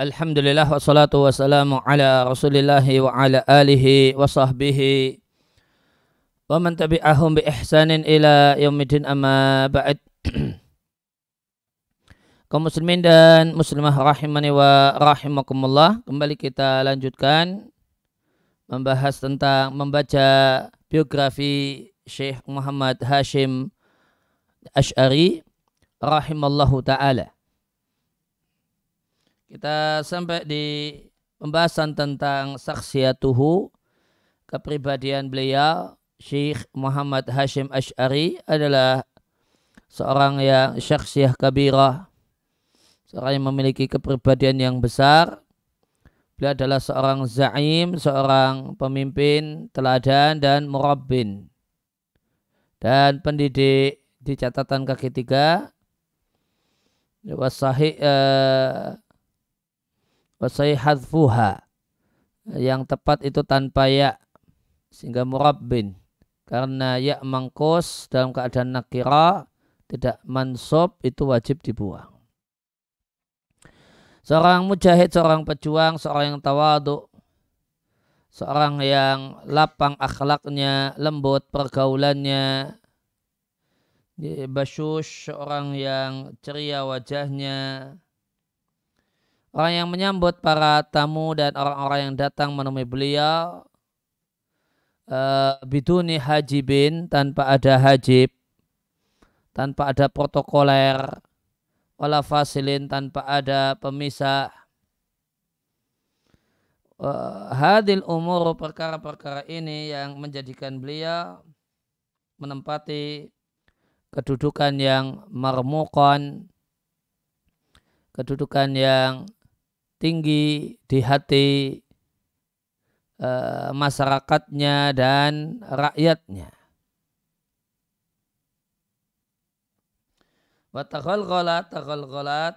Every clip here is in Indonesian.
Alhamdulillah wassalatu wassalamu ala rasulillahi wa ala alihi wa sahbihi wa man tabi'ahum bi ihsanin ila yaumidin amma ba'd kaum muslimin dan muslimah rahimani wa rahimakumullah kembali kita lanjutkan membahas tentang membaca biografi Syekh Muhammad Hashim Ash'ari rahimallahu ta'ala kita sampai di pembahasan tentang saksiatuhu kepribadian beliau Syekh Muhammad Hashim Ash'ari adalah seorang yang syaksiyah kabirah seorang yang memiliki kepribadian yang besar beliau adalah seorang zaim seorang pemimpin teladan dan murabbin dan pendidik di catatan kaki tiga wasahih eh, wasai hadfuha yang tepat itu tanpa ya sehingga murabbin karena ya mangkus dalam keadaan nakira tidak mansob itu wajib dibuang seorang mujahid seorang pejuang seorang yang tawadu seorang yang lapang akhlaknya lembut pergaulannya basyush seorang yang ceria wajahnya Orang yang menyambut para tamu dan orang-orang yang datang menemui beliau uh, biduni hajibin tanpa ada hajib, tanpa ada protokoler, wala fasilin tanpa ada pemisah. Eh, hadil umur perkara-perkara ini yang menjadikan beliau menempati kedudukan yang marmukan, kedudukan yang tinggi di hati e, masyarakatnya dan rakyatnya. Wa takhalghalat takhalghalat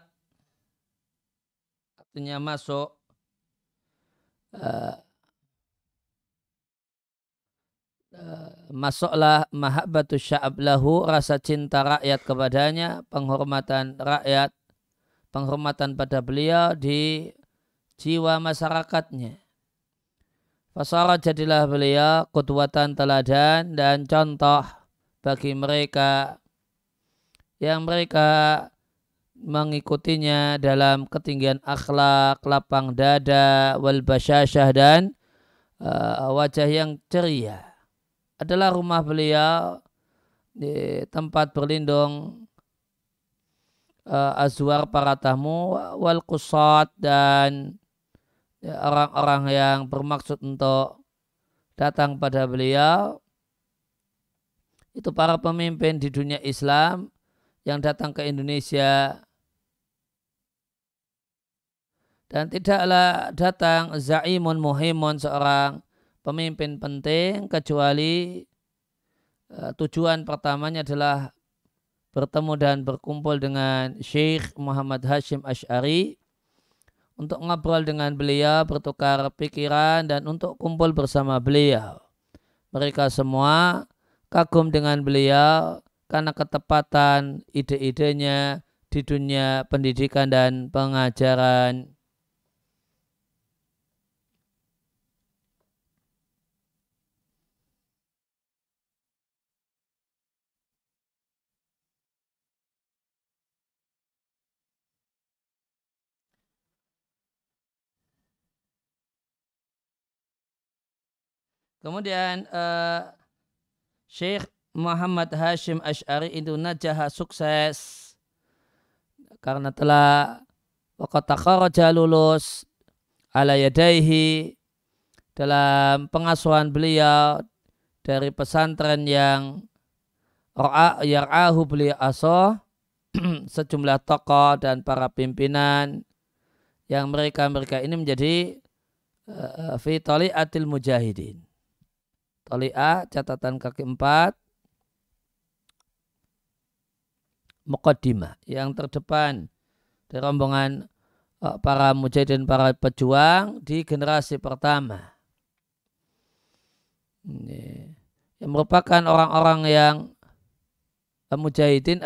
artinya masuk uh, uh, masuklah mahabbatu sya'ab lahu rasa cinta rakyat kepadanya penghormatan rakyat penghormatan pada beliau di jiwa masyarakatnya. Fasara jadilah beliau kutuatan teladan dan contoh bagi mereka yang mereka mengikutinya dalam ketinggian akhlak, lapang dada, wal basyasyah dan uh, wajah yang ceria. Adalah rumah beliau di tempat berlindung uh, azwar para tamu wal Kusot dan ya, orang-orang ya, yang bermaksud untuk datang pada beliau itu para pemimpin di dunia Islam yang datang ke Indonesia dan tidaklah datang zaimun muhimun seorang pemimpin penting kecuali eh, tujuan pertamanya adalah bertemu dan berkumpul dengan Syekh Muhammad Hashim Ash'ari untuk ngobrol dengan beliau, bertukar pikiran dan untuk kumpul bersama beliau. Mereka semua kagum dengan beliau karena ketepatan ide-idenya di dunia pendidikan dan pengajaran. Kemudian uh, eh, Syekh Muhammad Hashim Ash'ari itu najah sukses karena telah wakotakharaja lulus ala yadaihi dalam pengasuhan beliau dari pesantren yang yar'ahu beliau asoh sejumlah tokoh dan para pimpinan yang mereka-mereka ini menjadi eh, eh, fitoli atil mujahidin oleh A catatan kaki empat, mukaddimah yang terdepan dari rombongan e, para mujahidin para pejuang di generasi pertama ini yang merupakan orang-orang yang e, mujahidin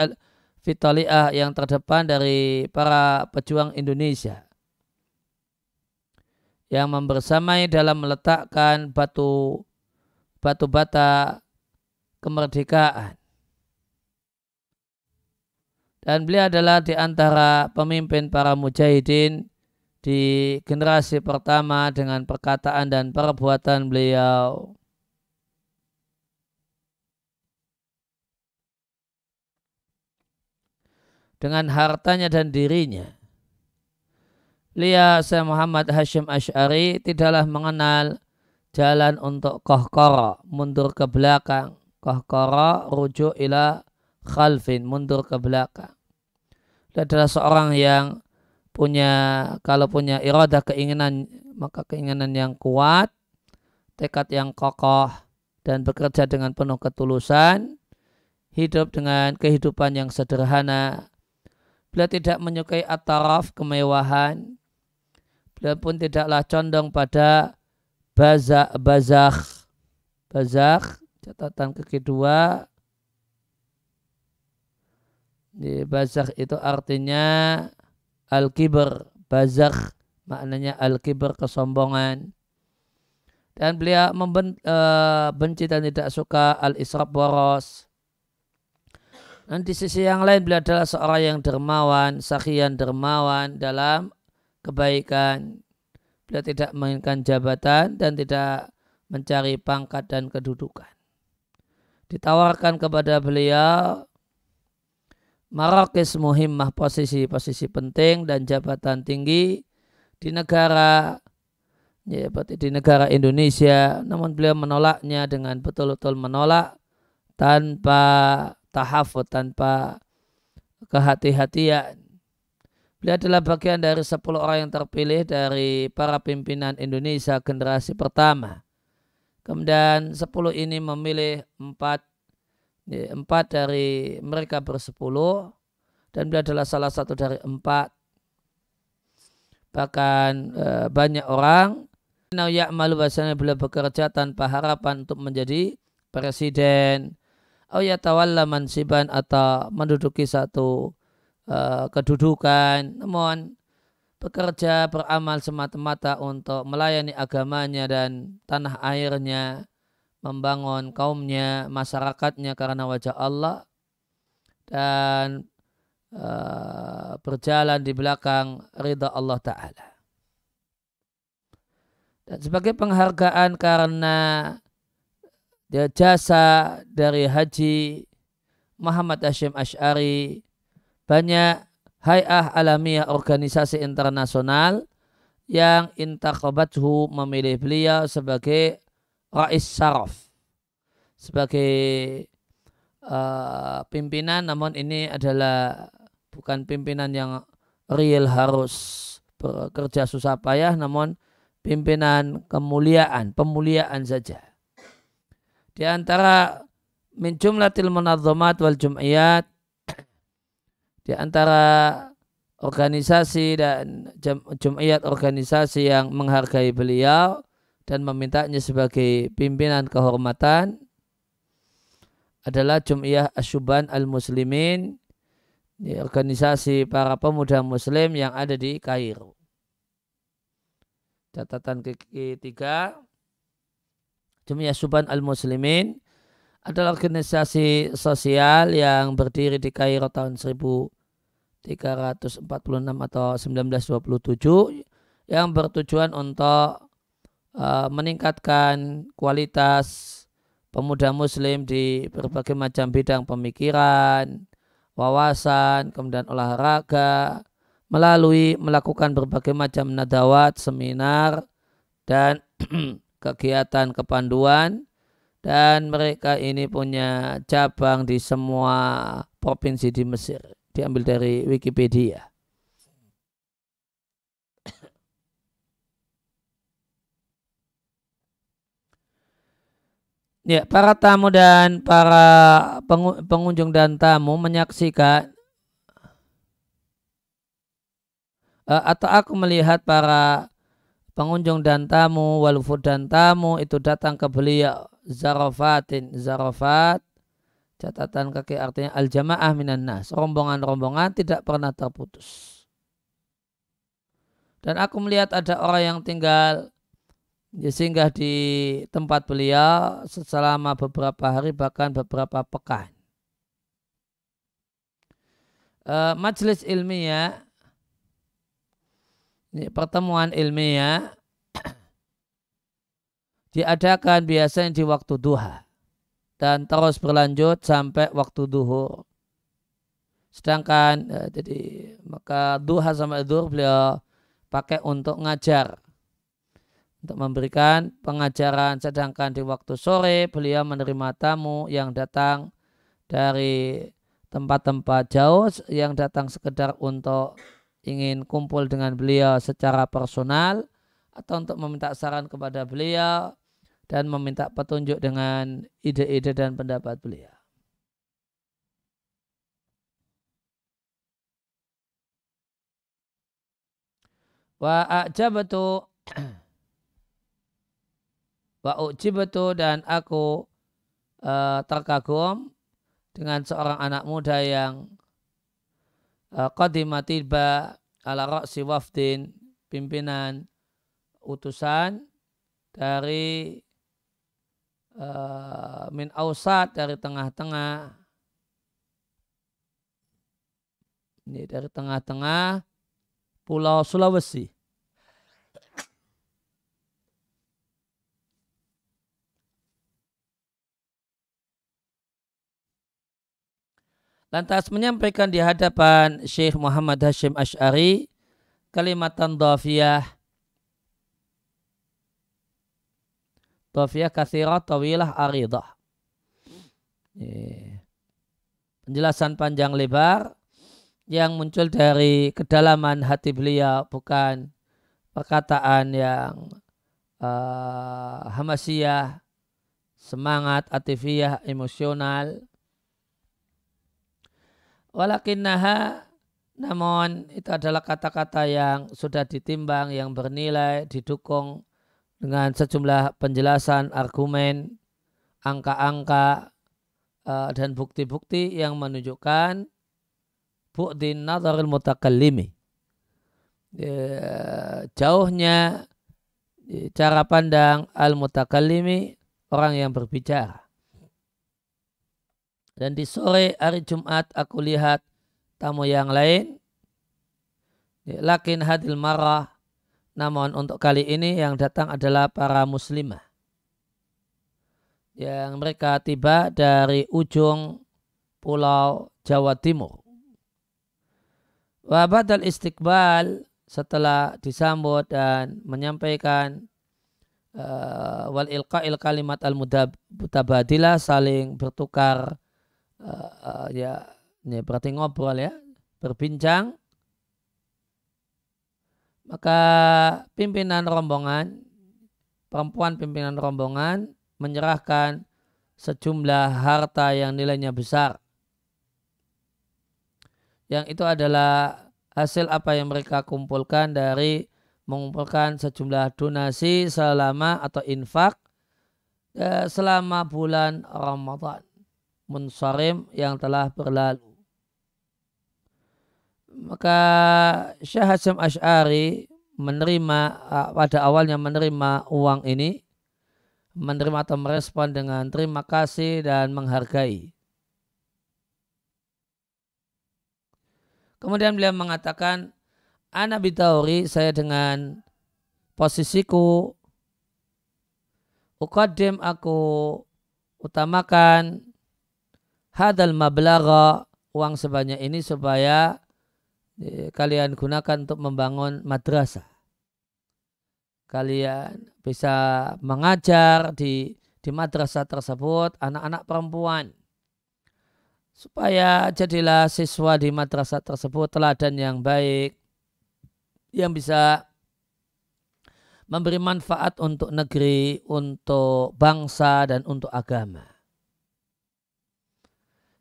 fitaliah yang terdepan dari para pejuang Indonesia yang membersamai dalam meletakkan batu batu bata kemerdekaan. Dan beliau adalah di antara pemimpin para mujahidin di generasi pertama dengan perkataan dan perbuatan beliau. Dengan hartanya dan dirinya. Beliau Syekh Muhammad Hashim Ash'ari tidaklah mengenal jalan untuk kohkoro mundur ke belakang kohkoro rujuk ila khalfin mundur ke belakang dia adalah seorang yang punya kalau punya iradah keinginan maka keinginan yang kuat tekad yang kokoh dan bekerja dengan penuh ketulusan hidup dengan kehidupan yang sederhana Beliau tidak menyukai ataraf kemewahan beliau pun tidaklah condong pada Bazak, Bazakh. Bazakh, catatan kedua kedua Di Bazakh itu artinya Al-Kibar. Bazakh maknanya Al-Kibar, kesombongan. Dan beliau membenci eh, dan tidak suka Al-Israf Boros. Dan di sisi yang lain beliau adalah seorang yang dermawan, sakian dermawan dalam kebaikan. Beliau tidak menginginkan jabatan dan tidak mencari pangkat dan kedudukan. Ditawarkan kepada beliau Marokis muhimmah posisi-posisi penting dan jabatan tinggi di negara ya berarti di negara Indonesia namun beliau menolaknya dengan betul-betul menolak tanpa tahafut tanpa kehati-hatian dia adalah bagian dari 10 orang yang terpilih dari para pimpinan Indonesia generasi pertama. Kemudian 10 ini memilih 4, 4 ya, dari mereka bersepuluh dan dia adalah salah satu dari empat bahkan e, banyak orang Nau malu bahasanya beliau bekerja tanpa harapan untuk menjadi presiden. Oh ya tawalla mansiban atau menduduki satu Eh, kedudukan, namun bekerja beramal semata-mata untuk melayani agamanya dan tanah airnya, membangun kaumnya, masyarakatnya karena wajah Allah dan uh, berjalan di belakang ridha Allah Ta'ala. Dan sebagai penghargaan karena eh, jasa dari haji Muhammad Hashim Ash'ari banyak hayah alamiah organisasi internasional yang intakobathu memilih beliau sebagai Rais Saraf sebagai uh, pimpinan namun ini adalah bukan pimpinan yang real harus bekerja susah payah namun pimpinan kemuliaan pemuliaan saja di antara min jumlatil munazzamat wal jum'iyat di antara organisasi dan jumiat organisasi yang menghargai beliau dan memintanya sebagai pimpinan kehormatan adalah Jum'iyah Asyuban Al-Muslimin organisasi para pemuda muslim yang ada di Kairo. Catatan ketiga, Jum'iyah Asyuban Al-Muslimin adalah organisasi sosial yang berdiri di Kairo tahun 1000 346 atau 1927 yang bertujuan untuk uh, meningkatkan kualitas pemuda muslim di berbagai macam bidang pemikiran, wawasan, kemudian olahraga, melalui melakukan berbagai macam nadawat, seminar, dan kegiatan kepanduan dan mereka ini punya cabang di semua provinsi di Mesir diambil dari Wikipedia. Ya, para tamu dan para pengunjung dan tamu menyaksikan e, atau aku melihat para pengunjung dan tamu, walufud dan tamu itu datang ke beliau zarafatin zarafat catatan kaki artinya al jamaah minan nas rombongan-rombongan tidak pernah terputus dan aku melihat ada orang yang tinggal ya singgah di tempat beliau selama beberapa hari bahkan beberapa pekan e, eh, majelis ilmiah ini pertemuan ilmiah diadakan biasanya di waktu duha dan terus berlanjut sampai waktu duhur. Sedangkan ya, jadi maka duha sama duhur beliau pakai untuk ngajar untuk memberikan pengajaran sedangkan di waktu sore beliau menerima tamu yang datang dari tempat-tempat jauh yang datang sekedar untuk ingin kumpul dengan beliau secara personal atau untuk meminta saran kepada beliau dan meminta petunjuk dengan ide-ide dan pendapat beliau. Wa a'jabatu wa ujibatu dan aku uh, terkagum dengan seorang anak muda yang uh, tiba ala ra'si wafdin pimpinan utusan dari Eh, min ausat dari tengah-tengah ini dari tengah-tengah Pulau Sulawesi. Lantas menyampaikan di hadapan Syekh Muhammad Hashim Ash'ari, Kalimatan Dhafiyah, Tawfiyah kasirah tawilah aridah. Eh, penjelasan panjang lebar yang muncul dari kedalaman hati beliau bukan perkataan yang uh, eh, hamasiyah, semangat, atifiyah, emosional. Walakin naha, namun itu adalah kata-kata yang sudah ditimbang, yang bernilai, didukung dengan sejumlah penjelasan, argumen, angka-angka eh, dan bukti-bukti yang menunjukkan bukti nazaril mutakallimi. Ya, jauhnya ya, cara pandang al-mutakallimi orang yang berbicara. Dan di sore hari Jumat aku lihat tamu yang lain. Ya, lakin hadil marah namun untuk kali ini yang datang adalah para muslimah. Yang mereka tiba dari ujung pulau Jawa Timur. al istiqbal setelah disambut dan menyampaikan uh, wal ilqa'il kalimat al mutabadilah saling bertukar uh, uh, ya ini berarti ngobrol ya berbincang maka pimpinan rombongan, perempuan pimpinan rombongan menyerahkan sejumlah harta yang nilainya besar. Yang itu adalah hasil apa yang mereka kumpulkan dari mengumpulkan sejumlah donasi selama atau infak eh, selama bulan Ramadan munsarim yang telah berlalu maka Syekh Hasyim Ash'ari menerima eh, pada awalnya menerima uang ini menerima atau merespon dengan terima kasih dan menghargai. Kemudian beliau mengatakan, Anak bitauri saya dengan posisiku, ukadim aku utamakan hadal mablagha uang sebanyak ini supaya Eh, kalian gunakan untuk membangun madrasah. Kalian bisa mengajar di di madrasah tersebut anak-anak perempuan supaya jadilah siswa di madrasah tersebut teladan yang baik yang bisa memberi manfaat untuk negeri, untuk bangsa dan untuk agama.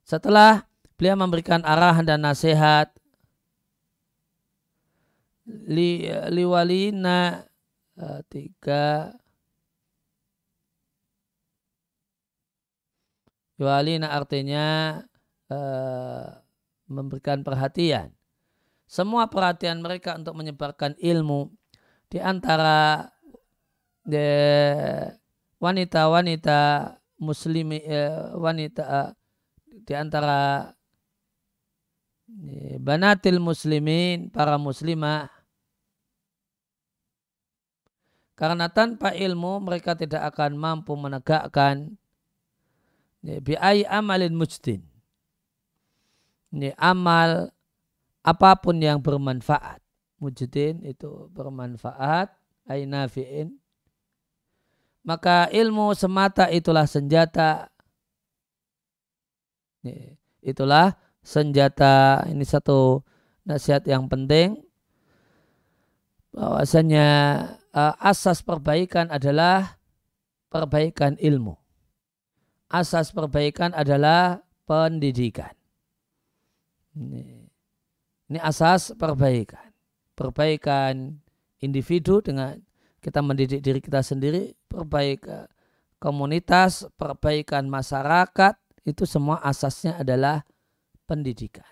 Setelah beliau memberikan arahan dan nasihat li liwalina uh, e, tiga liwalina artinya uh, memberikan perhatian semua perhatian mereka untuk menyebarkan ilmu di antara wanita-wanita muslimi uh, wanita di antara banatil muslimin para muslimah karena tanpa ilmu mereka tidak akan mampu menegakkan ya, bi'ai amalin mujtin Ini ya, amal apapun yang bermanfaat. mujtin itu bermanfaat, ainafi'in. Maka ilmu semata itulah senjata. Ini, ya, itulah senjata. Ini satu nasihat yang penting. Bahwasanya Eh, asas perbaikan adalah perbaikan ilmu. Asas perbaikan adalah pendidikan. Ini, ini asas perbaikan. Perbaikan individu dengan kita mendidik diri kita sendiri, perbaikan eh, komunitas, perbaikan masyarakat, itu semua asasnya adalah pendidikan.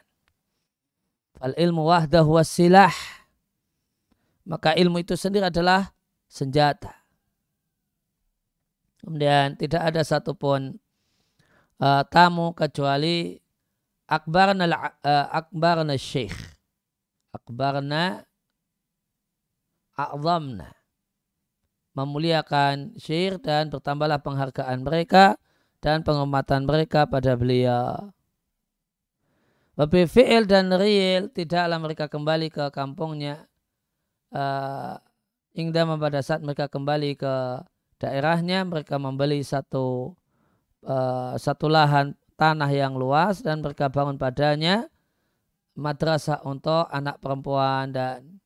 Fal ilmu wahdahu wasilah. Maka ilmu itu sendiri adalah senjata. Kemudian tidak ada satupun uh, tamu kecuali akbarna uh, akbarna syekh. Akbarna a'zamna. Memuliakan syekh dan bertambahlah penghargaan mereka dan penghormatan mereka pada beliau. Wabi fi'il dan riil tidaklah mereka kembali ke kampungnya eh, Ingdama pada saat mereka kembali ke daerahnya mereka membeli satu uh, satu lahan tanah yang luas dan mereka bangun padanya madrasah untuk anak perempuan dan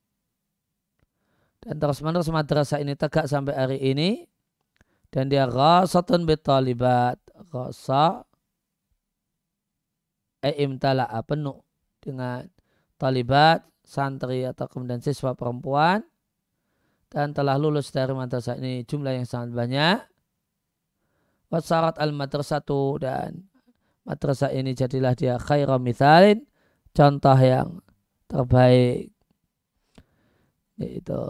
dan terus menerus madrasah ini tegak sampai hari ini dan dia rasatun bitalibat rasa e eh, imtala penuh dengan talibat santri atau kemudian siswa perempuan dan telah lulus dari madrasah ini jumlah yang sangat banyak. Wasarat al madrasatu dan madrasah ini jadilah dia khairah mithalin contoh yang terbaik yaitu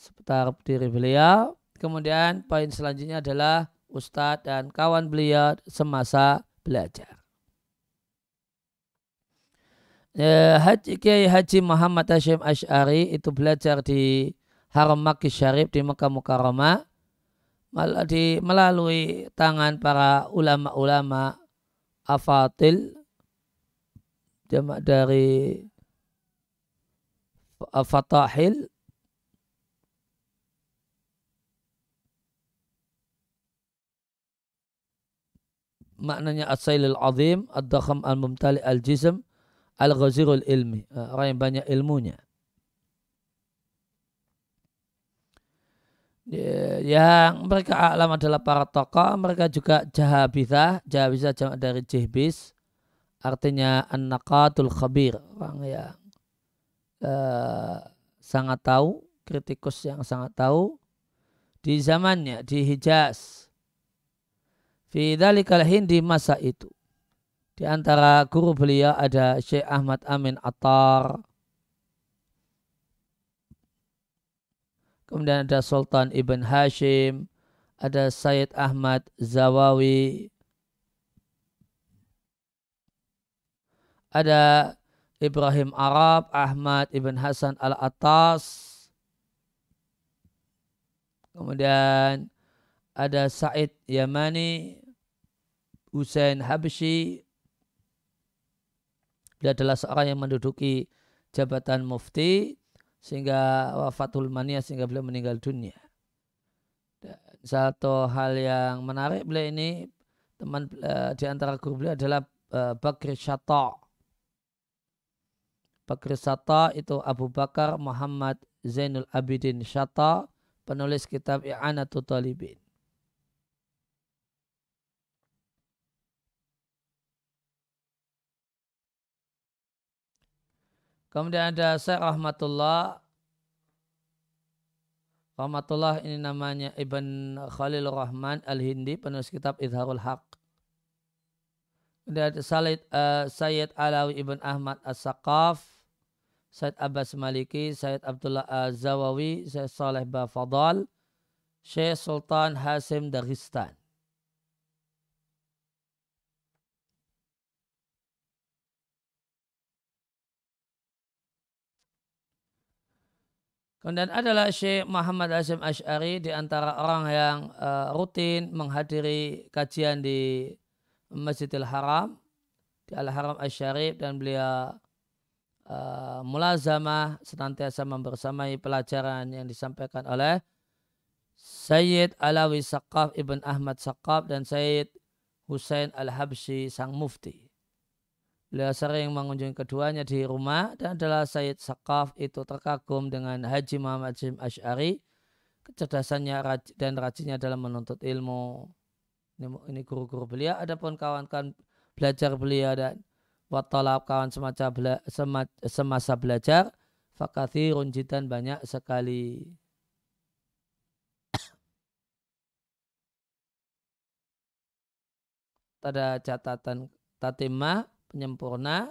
seputar diri beliau. Kemudian poin selanjutnya adalah ustadz dan kawan beliau semasa belajar. Eh, Haji Kiai Haji Muhammad Hashim Ash'ari itu belajar di haram Makki Syarif di Mekah Mukarramah di melalui tangan para ulama-ulama afatil jamak dari fatahil maknanya asailil al azim, ad-dakham al-mumtali al-jism, al-ghazirul ilmi. Eh, orang yang banyak ilmunya. yang mereka alam adalah para tokoh mereka juga jahabithah jahabithah jamak dari jihbis artinya an-naqatul khabir orang yang eh, sangat tahu kritikus yang sangat tahu di zamannya di Hijaz fi dzalikal hindi masa itu di antara guru beliau ada Syekh Ahmad Amin Attar Kemudian ada Sultan Ibn Hashim, ada Syed Ahmad Zawawi, ada Ibrahim Arab, Ahmad Ibn Hasan al atas kemudian ada Said Yamani, Hussein Habshi. dia adalah seorang yang menduduki jabatan mufti sehingga wafatul mania sehingga beliau meninggal dunia. Dan satu hal yang menarik beliau ini teman uh, di antara guru beliau adalah uh, Bakri Syata. Bakri Syata itu Abu Bakar Muhammad Zainul Abidin Syata penulis kitab I'anatu Talibin. Kemudian ada Syekh Rahmatullah. Rahmatullah ini namanya Ibn Khalil Rahman Al-Hindi, penulis kitab Idharul Haq. Kemudian ada Salid, uh, eh, Sayyid Alawi Ibn Ahmad As-Saqaf, Sayyid Abbas Maliki, Sayyid Abdullah Az-Zawawi, Sayyid Saleh Bafadal, Syekh Sultan Hasim Dagestan. Kemudian adalah Syekh Muhammad Azim Ash'ari di antara orang yang uh, rutin menghadiri kajian di Masjidil Haram, di Al-Haram Ash'ari dan beliau uh, mulazamah senantiasa membersamai pelajaran yang disampaikan oleh Sayyid Alawi Saqaf Ibn Ahmad Saqaf dan Sayyid Hussein Al-Habsyi Sang Mufti. Beliau sering mengunjungi keduanya di rumah dan adalah Said Sakaf itu terkagum dengan Haji Muhammad Jim Ash'ari. Kecerdasannya dan rajinnya dalam menuntut ilmu. Ini guru-guru beliau. Adapun kawan-kawan belajar beliau dan watolab kawan semacam bela, semasa belajar. Fakati runjitan banyak sekali. Ada catatan tatimah penyempurna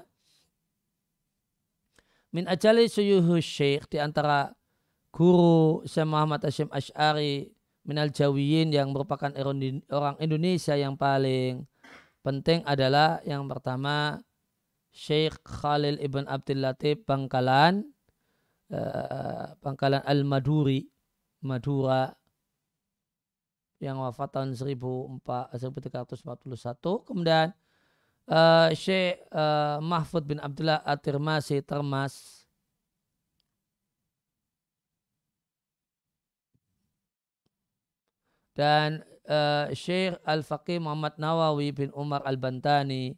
min ajali suyuhu syekh di antara guru Syekh Muhammad Hashim Ash'ari al jawiyin yang merupakan orang Indonesia yang paling penting adalah yang pertama Syekh Khalil Ibn Abdul Latif Bangkalan Bangkalan eh, Al-Maduri Madura yang wafat tahun 1341 kemudian uh, eh, Syekh uh, eh, Mahfud bin Abdullah At-Tirmasi Termas dan uh, eh, Syekh Al-Faqih Muhammad Nawawi bin Umar Al-Bantani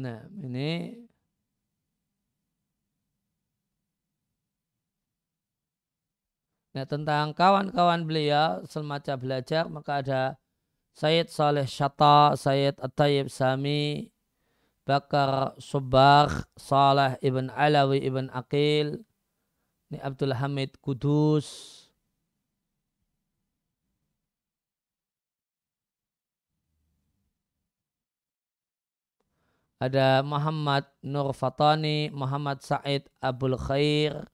Nah, ini ya, tentang kawan-kawan beliau semacam belajar maka ada Sayyid Saleh Syata, Sayyid at Sami, Bakar Subah Saleh Ibn Alawi Ibn Aqil, ini Abdul Hamid Kudus, ada Muhammad Nur Fatani, Muhammad Said Abdul Khair,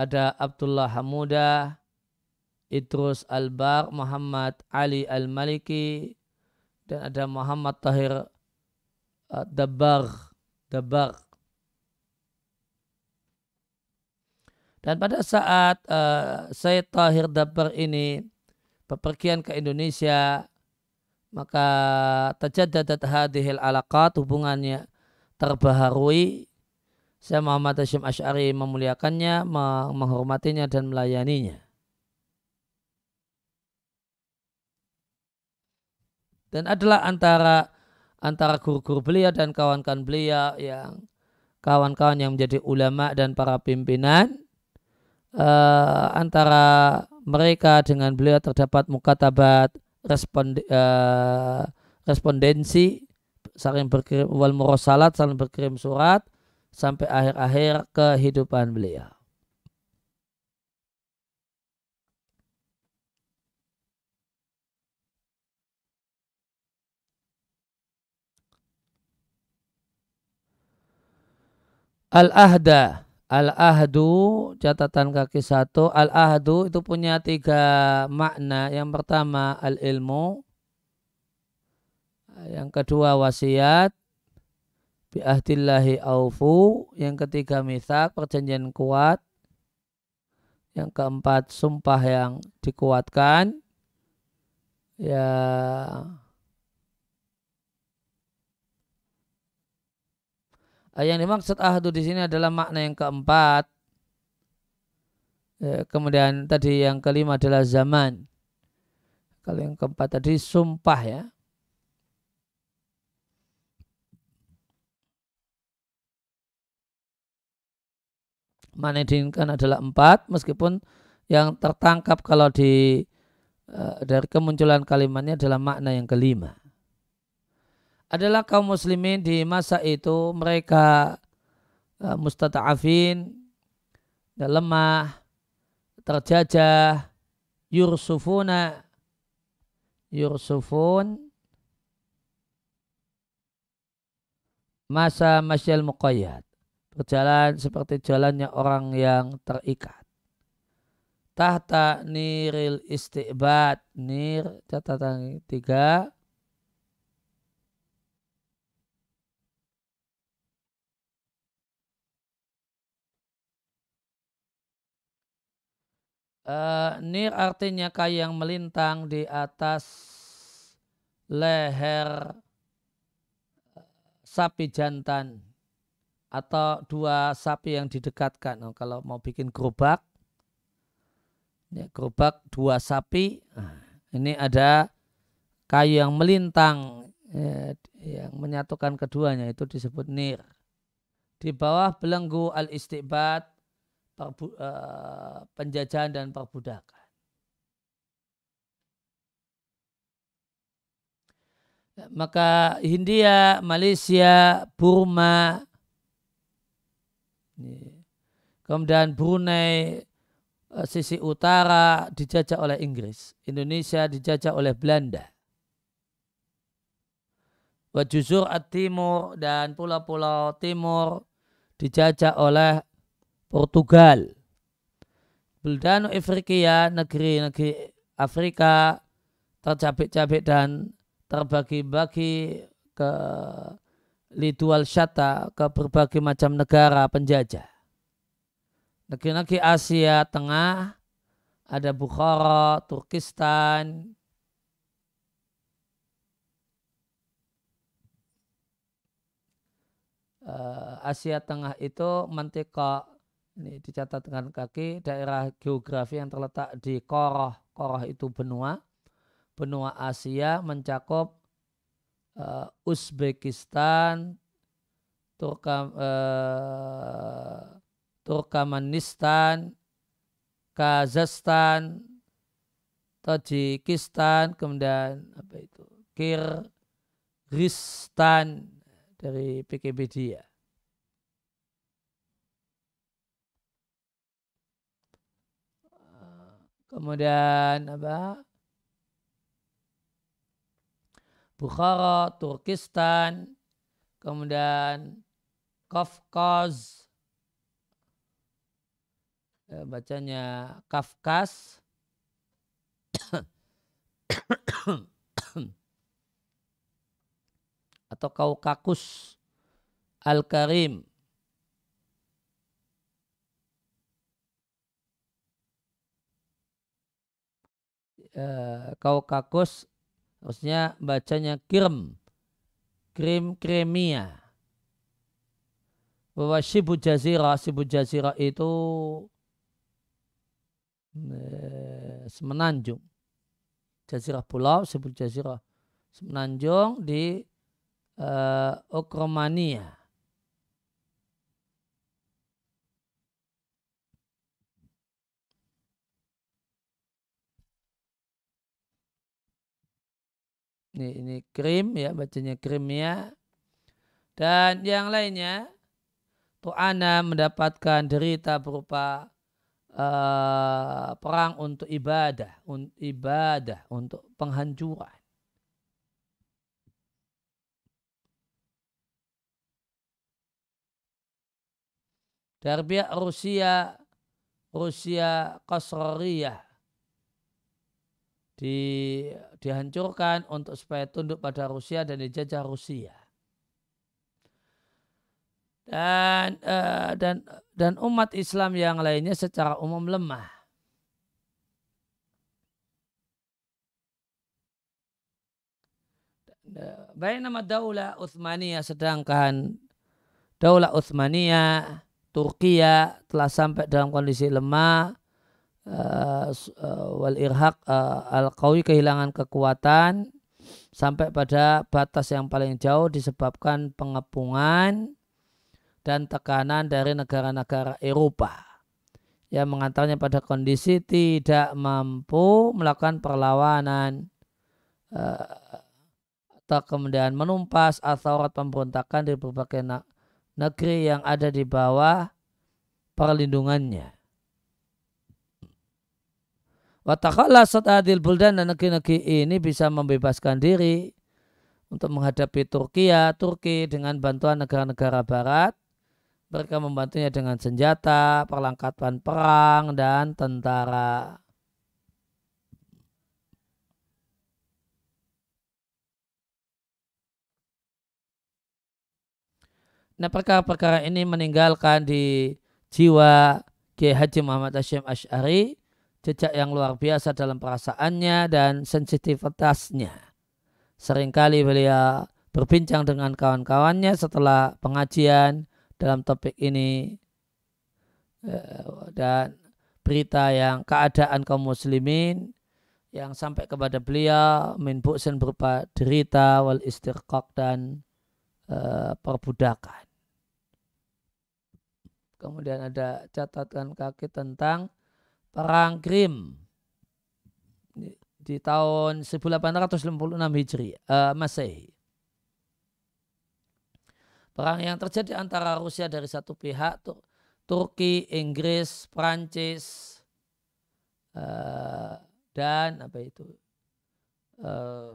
ada Abdullah Hamuda, Idrus Albar, Muhammad Ali Al-Maliki, dan ada Muhammad Tahir eh, Dabar. Dabar. Dan pada saat uh, Said Tahir Dabar ini bepergian ke Indonesia, maka terjadat hadihil alaqat hubungannya terbaharui Syekh Muhammad Hashim Ash'ari memuliakannya, menghormatinya dan melayaninya. Dan adalah antara antara guru-guru beliau dan kawan-kawan beliau yang kawan-kawan yang menjadi ulama dan para pimpinan uh, antara mereka dengan beliau terdapat mukatabat responde, uh, respondensi saling berkirim wal murosalat saling berkirim surat sampai akhir-akhir kehidupan beliau. Al-Ahda Al-Ahdu catatan kaki satu Al-Ahdu itu punya tiga makna Yang pertama Al-Ilmu Yang kedua wasiat biahdillahi aufu yang ketiga misak perjanjian kuat yang keempat sumpah yang dikuatkan ya ah, yang dimaksud ahdu di sini adalah makna yang keempat ya, kemudian tadi yang kelima adalah zaman kalau yang keempat tadi sumpah ya mana diinginkan adalah empat meskipun yang tertangkap kalau di eh, dari kemunculan kalimatnya adalah makna yang kelima adalah kaum muslimin di masa itu mereka uh, eh, mustata'afin lemah terjajah yursufuna yursufun masa masyal muqayyad berjalan seperti jalannya orang yang terikat. Tahta niril istiqbat. Nir, catatan tiga. Uh, nir artinya kayu yang melintang di atas leher eh, sapi jantan atau dua sapi yang didekatkan. Nah, kalau mau bikin gerobak, ya, gerobak dua sapi, ah, ini ada kayu yang melintang ya, yang menyatukan keduanya itu disebut nir. Di bawah belenggu al-istibat, eh, penjajahan dan perbudakan. Ya, maka Hindia, Malaysia, Burma, Kemudian Brunei eh, sisi utara dijajah oleh Inggris. Indonesia dijajah oleh Belanda. Wajuzur Timur dan pulau-pulau timur dijajah oleh Portugal. Buldano Afrika, negeri-negeri Afrika tercabik-cabik dan terbagi-bagi ke lidual syata ke berbagai macam negara penjajah. Negeri-negeri Asia Tengah, ada Bukhara, Turkistan, eh, Asia Tengah itu mantika ini dicatat dengan kaki daerah geografi yang terletak di Koroh. Koroh itu benua. Benua Asia mencakup uh, Uzbekistan, Turkam, uh, Turkmenistan, Kazakhstan, Tajikistan, kemudian apa itu? Kirgistan dari dia, eh, Kemudian apa? Bukhara, Turkistan, kemudian Kafkaz, ya, bacanya Kafkas, atau Kaukakus Al-Karim. Ya, Kaukakus Maksudnya bacanya Krim, Krim kremia. Bahwa Sibu Jazira, Sibu Jazira itu eh, semenanjung. jazira Pulau, Sibu Jazira semenanjung di uh, Okromania. ini ini krim ya bacanya krim ya dan yang lainnya tuh Tu'ana mendapatkan derita berupa uh, perang untuk ibadah, un, ibadah untuk penghancuran. Dari pihak Rusia, Rusia Qasrariyah di dihancurkan untuk supaya tunduk pada Rusia dan dijajah Rusia. Dan eh, dan dan umat Islam yang lainnya secara umum lemah. Baik nama Daulah Utsmaniyah sedangkan Daulah Utsmaniyah Turkiya telah sampai dalam kondisi lemah uh, wal irhaq eh, al qawi kehilangan kekuatan sampai pada batas yang paling jauh disebabkan pengepungan dan tekanan dari negara-negara Eropa yang mengantarnya pada kondisi tidak mampu melakukan perlawanan atau kemudian menumpas atau pemberontakan di berbagai negeri yang ada di bawah perlindungannya saat adil buldan dan negeri-negeri ini bisa membebaskan diri untuk menghadapi Turkiya, Turki dengan bantuan negara-negara barat. Mereka membantunya dengan senjata, perlengkapan perang, dan tentara. Nah perkara-perkara ini meninggalkan di jiwa Kiai Haji Muhammad Hashim Ash'ari jejak yang luar biasa dalam perasaannya dan sensitivitasnya. Seringkali beliau berbincang dengan kawan-kawannya setelah pengajian dalam topik ini eh, dan berita yang keadaan kaum muslimin yang sampai kepada beliau min buksin berupa derita wal istirqaq dan uh, perbudakan. Kemudian ada catatan kaki tentang perang Krim di tahun 1856 Hijri uh, Masehi. Perang yang terjadi antara Rusia dari satu pihak Tur Turki, Inggris, Prancis uh, eh, dan apa itu uh, eh,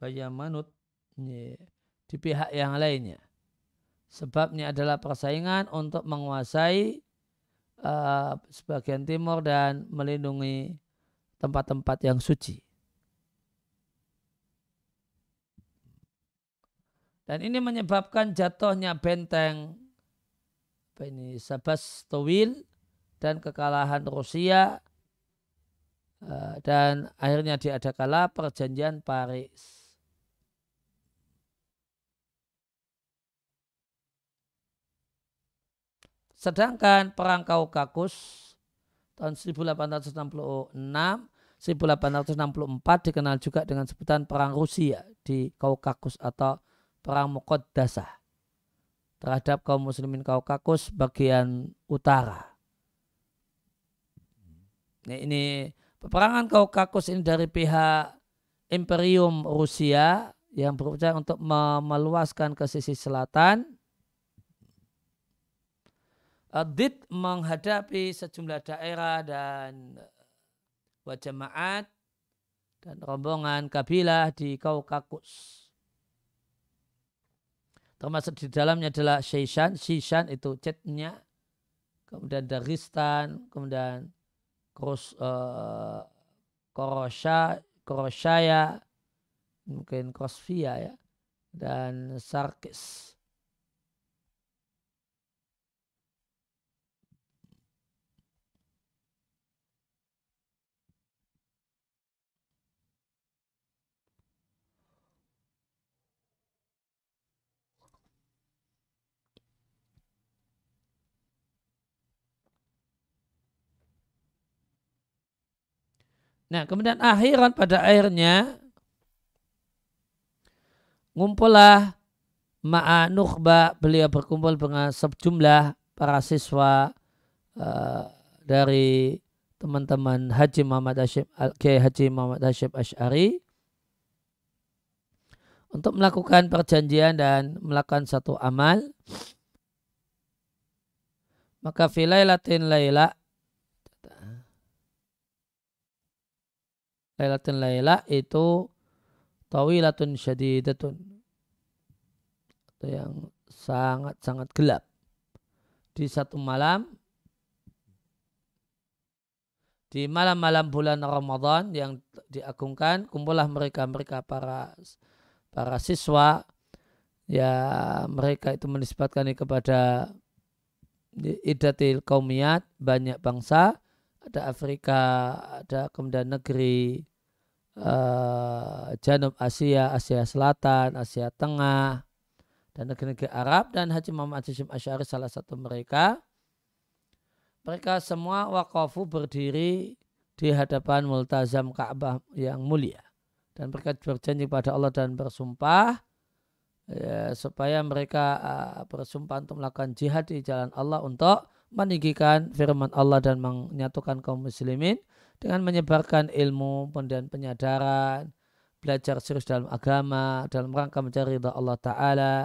Bayamanut di pihak yang lainnya. Sebabnya adalah persaingan untuk menguasai uh, sebagian timur dan melindungi tempat-tempat yang suci. Dan ini menyebabkan jatuhnya benteng apa ini Sebastowil dan kekalahan Rusia eh, dan akhirnya diadakanlah perjanjian Paris. Sedangkan perang Kaukakus tahun 1866 1864 dikenal juga dengan sebutan Perang Rusia di Kaukasus atau Perang Mokoddasah terhadap kaum muslimin Kaukasus bagian utara. Nah, ini peperangan Kaukasus ini dari pihak Imperium Rusia yang berupaya untuk meluaskan ke sisi selatan Adit uh, menghadapi sejumlah daerah dan uh, wajamaat dan rombongan kabilah di Kaukakus. Termasuk di dalamnya adalah Shishan, Shishan itu cetnya, kemudian Daristan, kemudian Kros, uh, Korosha, Koroshaya, mungkin Krosvia ya, dan Sarkis. Nah, kemudian akhiran pada akhirnya ngumpullah ma'a nukhba beliau berkumpul dengan sejumlah para siswa uh, dari teman-teman Haji Muhammad Hashim Kiai Haji Muhammad Hashim Ash'ari untuk melakukan perjanjian dan melakukan satu amal maka filailatin laila Lailatul Laila itu tawilatun syadidatun. Itu yang sangat-sangat gelap. Di satu malam, di malam-malam bulan Ramadan yang diagungkan, kumpullah mereka-mereka para para siswa ya mereka itu menisbatkan kepada idatil kaumiyat banyak bangsa ada Afrika ada kemudian negeri uh, Janub Asia, Asia Selatan, Asia Tengah, dan negeri-negeri Arab dan Haji Muhammad Hashim Asyari salah satu mereka. Mereka semua wakafu berdiri di hadapan multazam Ka'bah yang mulia. Dan mereka berjanji pada Allah dan bersumpah ya, supaya mereka uh, bersumpah untuk melakukan jihad di jalan Allah untuk meninggikan firman Allah dan menyatukan kaum muslimin dengan menyebarkan ilmu dan penyadaran, belajar serius dalam agama, dalam rangka mencari ridha Allah Ta'ala,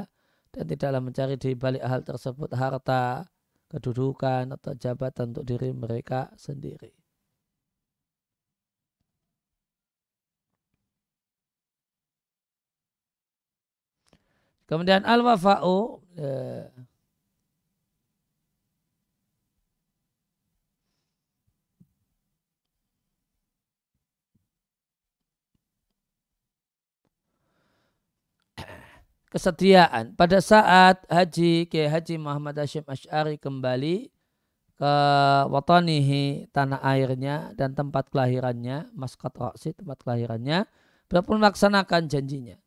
dan tidaklah mencari di balik hal tersebut harta, kedudukan, atau jabatan untuk diri mereka sendiri. Kemudian al-wafa'u, eh, kesetiaan. Pada saat Haji kehaji Haji Muhammad Hashim Ash'ari kembali ke watanihi tanah airnya dan tempat kelahirannya, Maskat Roksi tempat kelahirannya, beliau pun melaksanakan janjinya.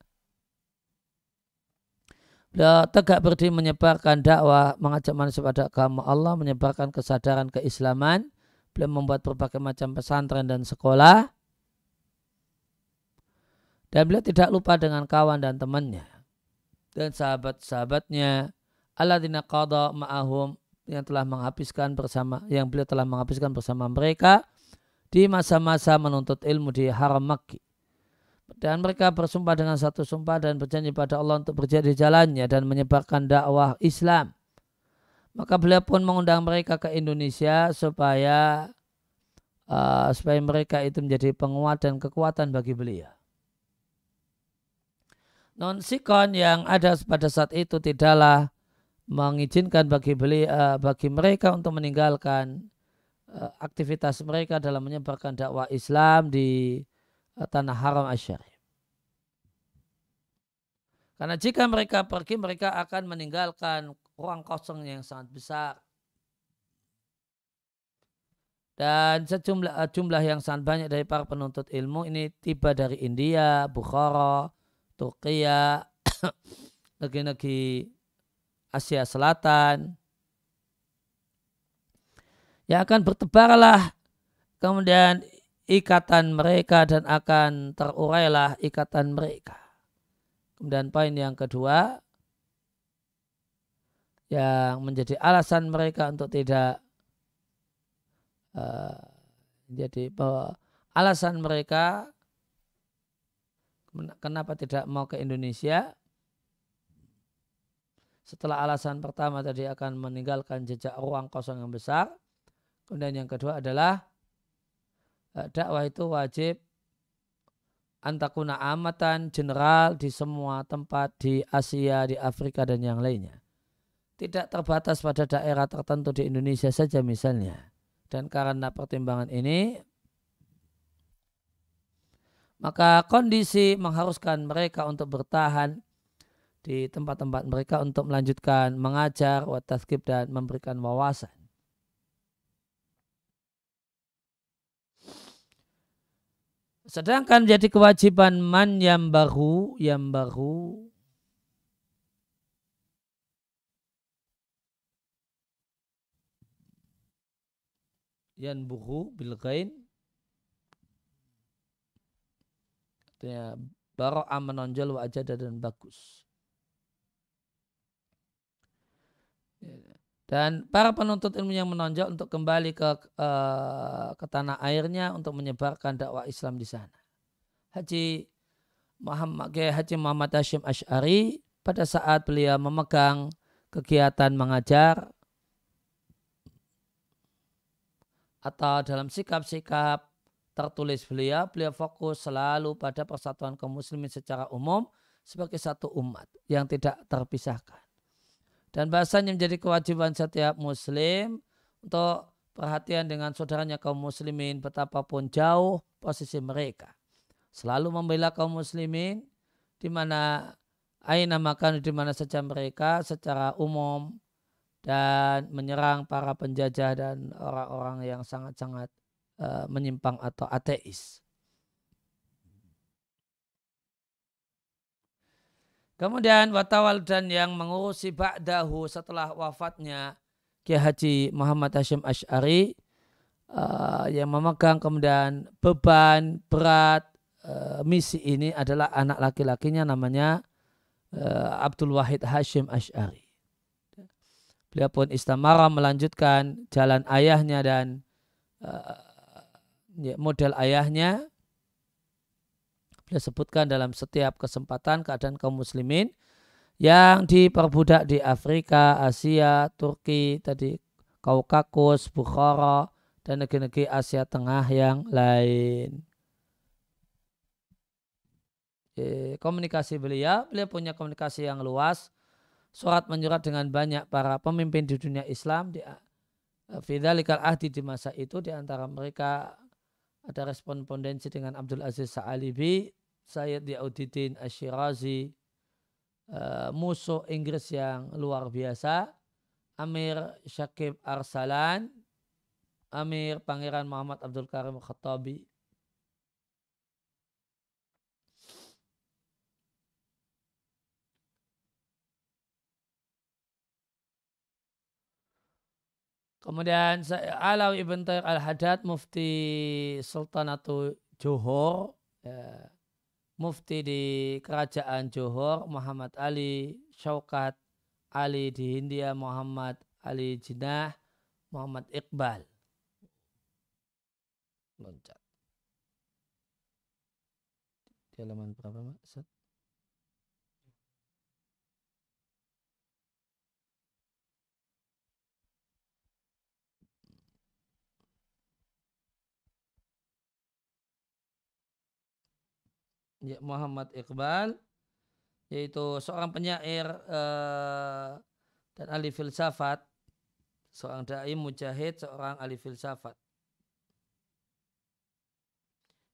Beliau tegak berdiri menyebarkan dakwah, mengajak manusia pada agama Allah, menyebarkan kesadaran keislaman. Beliau membuat berbagai macam pesantren dan sekolah. Dan beliau tidak lupa dengan kawan dan temannya dan sahabat-sahabatnya alladzina qada ma'ahum yang telah menghabiskan bersama yang beliau telah menghabiskan bersama mereka di masa-masa menuntut ilmu di Haram Makki. Dan mereka bersumpah dengan satu sumpah dan berjanji pada Allah untuk berjaya di jalannya dan menyebarkan dakwah Islam. Maka beliau pun mengundang mereka ke Indonesia supaya uh, supaya mereka itu menjadi penguat dan kekuatan bagi beliau non sikon yang ada pada saat itu tidaklah mengizinkan bagi beli uh, bagi mereka untuk meninggalkan uh, aktivitas mereka dalam menyebarkan dakwah Islam di uh, tanah haram Asyari. Karena jika mereka pergi, mereka akan meninggalkan ruang kosong yang sangat besar. Dan sejumlah jumlah yang sangat banyak dari para penuntut ilmu ini tiba dari India, Bukhara, Turkiya, gitu. negeri-negeri Asia Selatan. Ya akan bertebarlah kemudian ikatan mereka dan akan terurailah ikatan mereka. Kemudian poin yang kedua yang menjadi alasan mereka untuk tidak uh, eh, jadi bahwa alasan mereka kenapa tidak mau ke Indonesia? Setelah alasan pertama tadi akan meninggalkan jejak ruang kosong yang besar. Kemudian yang kedua adalah eh, dakwah itu wajib antakuna amatan general di semua tempat di Asia, di Afrika dan yang lainnya. Tidak terbatas pada daerah tertentu di Indonesia saja misalnya. Dan karena pertimbangan ini maka kondisi mengharuskan mereka untuk bertahan di tempat-tempat mereka untuk melanjutkan mengajar, wataskib, dan memberikan wawasan. Sedangkan jadi kewajiban man yang baru, yang baru yang buku bilgain. Artinya baro'a menonjol wa ajada dan bagus. Ya. Dan para penuntut ilmu yang menonjol untuk kembali ke uh, ke tanah airnya untuk menyebarkan dakwah Islam di sana. Haji Muhammad Haji Muhammad Hashim Ash'ari pada saat beliau memegang kegiatan mengajar atau dalam sikap-sikap tertulis beliau, beliau fokus selalu pada persatuan kaum muslimin secara umum sebagai satu umat yang tidak terpisahkan. Dan bahasanya menjadi kewajiban setiap muslim untuk perhatian dengan saudaranya kaum muslimin betapapun jauh posisi mereka. Selalu membela kaum muslimin di mana aina makan di mana saja mereka secara umum dan menyerang para penjajah dan orang-orang yang sangat-sangat Eh, menyimpang atau ateis. Kemudian watawal dan yang mengurusi ba'dahu setelah wafatnya Kiai Haji Muhammad Hashim Ash'ari uh, yang memegang kemudian beban berat uh, misi ini adalah anak laki-lakinya namanya uh, Abdul Wahid Hashim Ash'ari. Beliau pun istamara melanjutkan jalan ayahnya dan ya, model ayahnya beliau sebutkan dalam setiap kesempatan keadaan kaum muslimin yang diperbudak di Afrika, Asia, Turki, tadi Kaukasus, Bukhara, dan negeri-negeri Asia Tengah yang lain. komunikasi beliau, beliau punya komunikasi yang luas, surat menyurat dengan banyak para pemimpin di dunia Islam di eh, Fidzalikal ahdi di masa itu di antara mereka ada respondensi dengan Abdul Aziz Sa'alibi, Sayyid diauditin Ashirazi, uh, eh, musuh Inggris yang luar biasa, Amir Syakib Arsalan, Amir Pangeran Muhammad Abdul Karim Khattabi, Kemudian Alawi ibn Tahir al-Haddad mufti Sultanatu Johor. Ya, mufti di kerajaan Johor Muhammad Ali Syaukat Ali di Hindia Muhammad Ali Jinah Muhammad Iqbal. Loncat. Di halaman berapa, Mas? Muhammad Iqbal yaitu seorang penyair uh, dan ahli filsafat seorang dai mujahid seorang ahli filsafat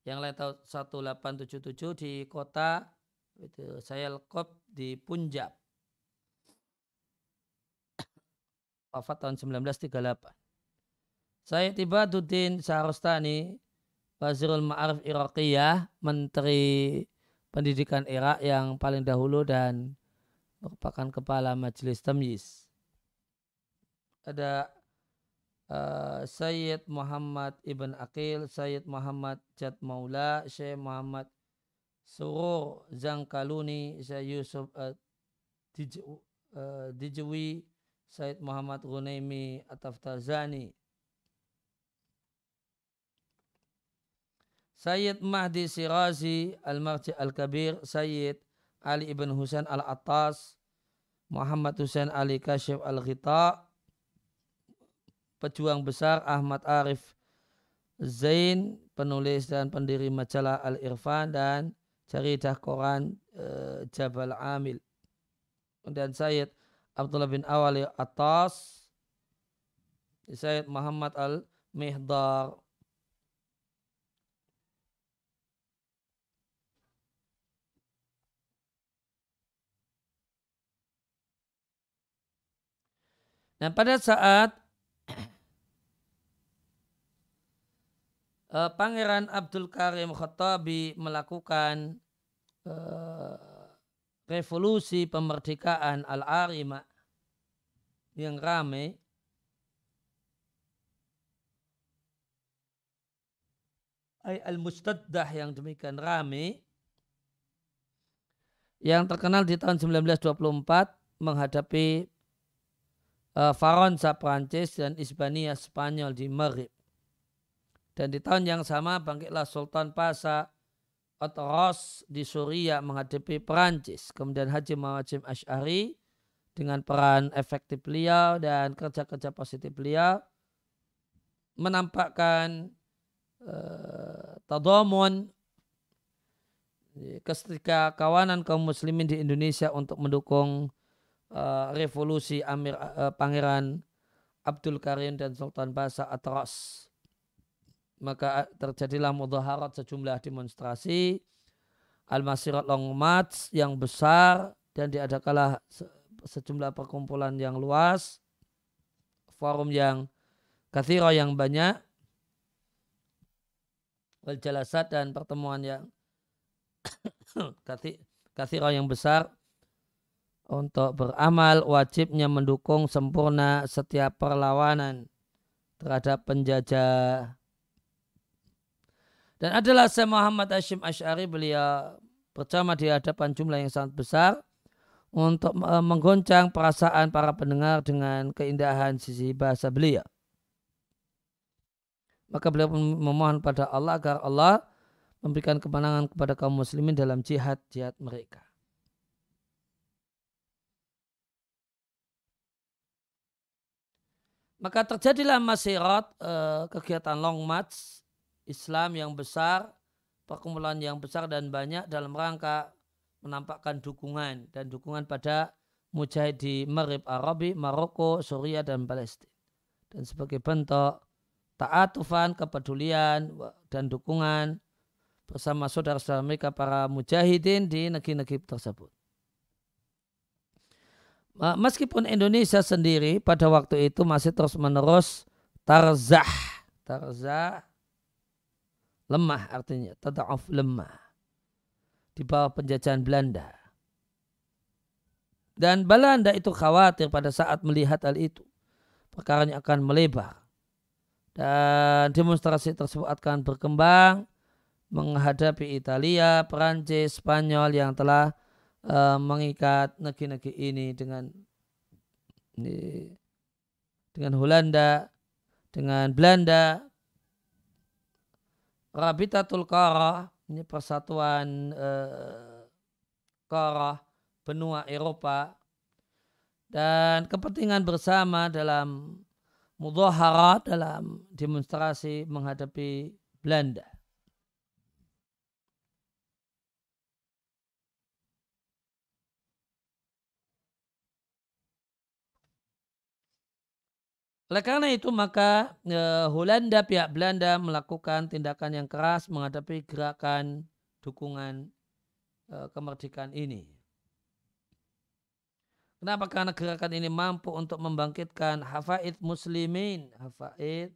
yang lain tahun 1877 di kota itu saya lekup di Punjab wafat tahun 1938 saya tiba Dudin Sarastani. Wazirul Ma'arif Iraqiyah, Menteri Pendidikan Irak yang paling dahulu dan merupakan kepala Majelis Temyiz. Ada uh, Sayyid Muhammad Ibn Aqil, Sayyid Muhammad Jat Maula, Syekh Muhammad Surur Zangkaluni, Syekh Yusuf uh, eh, Dijewi, uh, Dijewi, Sayyid Muhammad Runaimi Ataftazani. Sayyid Mahdi Sirazi Al-Marji Al-Kabir, Sayyid Ali Ibn Husain Al-Attas, Muhammad Husain Ali Kashif Al-Ghita, pejuang besar Ahmad Arif Zain, penulis dan pendiri majalah Al-Irfan dan jaridah koran e, Jabal Amil. dan Sayyid Abdullah bin Awali Atas, Sayyid Muhammad Al-Mihdar, Nah, pada saat uh, Pangeran Abdul Karim Khattabi melakukan uh, revolusi pemerdekaan Al-Arima yang ramai ay al-mustaddah yang demikian ramai, yang terkenal di tahun 1924 menghadapi Eh, Faransa Prancis dan Ispania Spanyol di Merit. Dan di tahun yang sama bangkitlah Sultan Pasa Otros di Suriah menghadapi Perancis. Kemudian Haji Mawajim Ash'ari dengan peran efektif beliau dan kerja-kerja positif beliau menampakkan uh, eh, ketika ya, kesetika kawanan kaum muslimin di Indonesia untuk mendukung Eh, revolusi Amir uh, Pangeran Abdul Karim dan Sultan Basa Atros Maka eh, terjadilah mudaharat sejumlah demonstrasi Al-Masirat Long March yang besar dan diadakalah sejumlah perkumpulan yang luas, forum yang kathira yang banyak, wal dan pertemuan yang kathira yang besar untuk beramal wajibnya mendukung sempurna setiap perlawanan terhadap penjajah. Dan adalah Syekh Muhammad Ashim Ash'ari beliau bersama di hadapan jumlah yang sangat besar untuk eh, menggoncang perasaan para pendengar dengan keindahan sisi bahasa beliau. Maka beliau pun memohon pada Allah agar Allah memberikan kemenangan kepada kaum muslimin dalam jihad-jihad mereka. Maka terjadilah masirat eh, kegiatan long march Islam yang besar, perkumpulan yang besar dan banyak dalam rangka menampakkan dukungan dan dukungan pada mujahid di Marib Arabi, Maroko, Suriah dan Palestina. Dan sebagai bentuk taatufan, kepedulian dan dukungan bersama saudara-saudara mereka para mujahidin di negeri-negeri tersebut. Eh, meskipun Indonesia sendiri pada waktu itu masih terus menerus tarzah tarzah lemah artinya tada'af lemah di bawah penjajahan Belanda dan Belanda itu khawatir pada saat melihat hal itu perkaranya akan melebar dan demonstrasi tersebut akan berkembang menghadapi Italia, Perancis, Spanyol yang telah Eh, mengikat negeri-negeri ini dengan ini, dengan Holanda, dengan Belanda, Rabitatul Tulkara ini persatuan uh, benua Eropa, dan kepentingan bersama dalam mudahara dalam demonstrasi menghadapi Belanda. Oleh karena itu maka e, Holanda pihak Belanda melakukan tindakan yang keras menghadapi gerakan dukungan e, kemerdekaan ini. Kenapa? Karena gerakan ini mampu untuk membangkitkan hafaid muslimin. Hafaid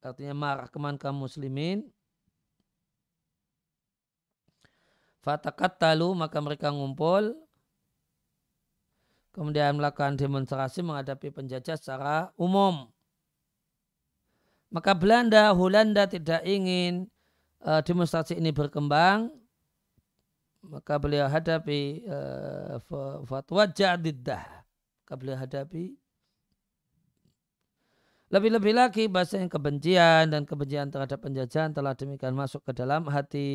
artinya marah keman kaum muslimin. talu maka mereka ngumpul kemudian melakukan demonstrasi menghadapi penjajah secara umum. Maka Belanda, Holanda tidak ingin uh, demonstrasi ini berkembang, maka beliau hadapi uh, eh, fatwa jadidah. Maka beliau hadapi lebih-lebih lagi bahasa yang kebencian dan kebencian terhadap penjajahan telah demikian masuk ke dalam hati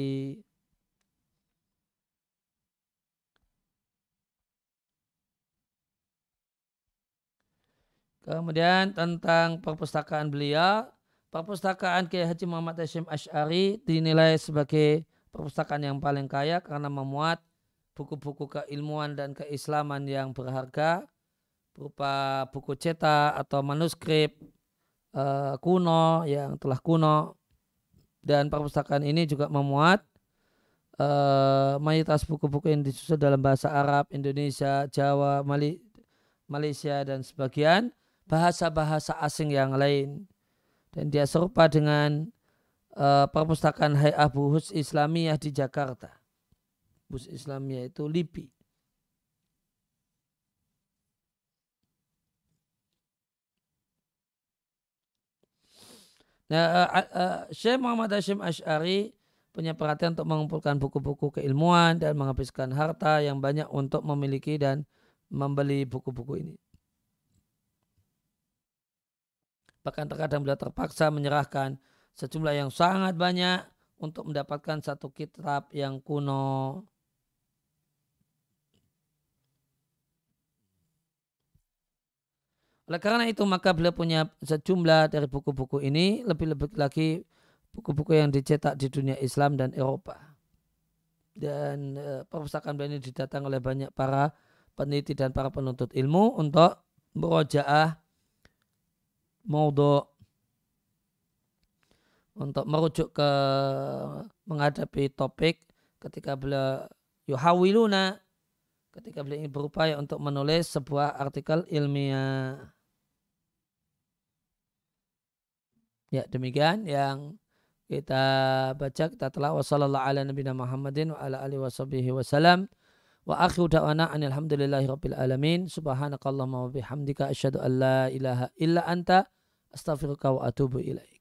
Kemudian tentang perpustakaan beliau, perpustakaan Kiai Haji Muhammad Hashim Ash'ari dinilai sebagai perpustakaan yang paling kaya karena memuat buku-buku keilmuan dan keislaman yang berharga berupa buku cetak atau manuskrip uh, kuno yang telah kuno dan perpustakaan ini juga memuat uh, mayoritas buku-buku yang disusun dalam bahasa Arab, Indonesia, Jawa, Mali, Malaysia dan sebagian bahasa-bahasa asing yang lain dan dia serupa dengan uh, perpustakaan Abu Hus Islamiyah di Jakarta. Bus Islamiyah itu LIPI. Nah, uh, uh, Syekh Muhammad Hashim Ash'ari punya perhatian untuk mengumpulkan buku-buku keilmuan dan menghabiskan harta yang banyak untuk memiliki dan membeli buku-buku ini. bahkan terkadang beliau terpaksa menyerahkan sejumlah yang sangat banyak untuk mendapatkan satu kitab yang kuno. Oleh karena itu maka beliau punya sejumlah dari buku-buku ini lebih-lebih lagi buku-buku yang dicetak di dunia Islam dan Eropa. Dan eh, perpustakaan beliau ini didatang oleh banyak para peneliti dan para penuntut ilmu untuk merojaah maudhu untuk merujuk ke menghadapi topik ketika beliau yuhawiluna ketika beliau ingin berupaya untuk menulis sebuah artikel ilmiah. Ya, demikian yang kita baca kita telah wasallallahu ala nabiyina Muhammadin wa ala alihi wasallam. Wa akhiru da'wana alhamdulillahi rabbil alamin. Subhanakallahumma wa bihamdika asyhadu an la ilaha illa anta astaghfiruka wa atubu ilaik.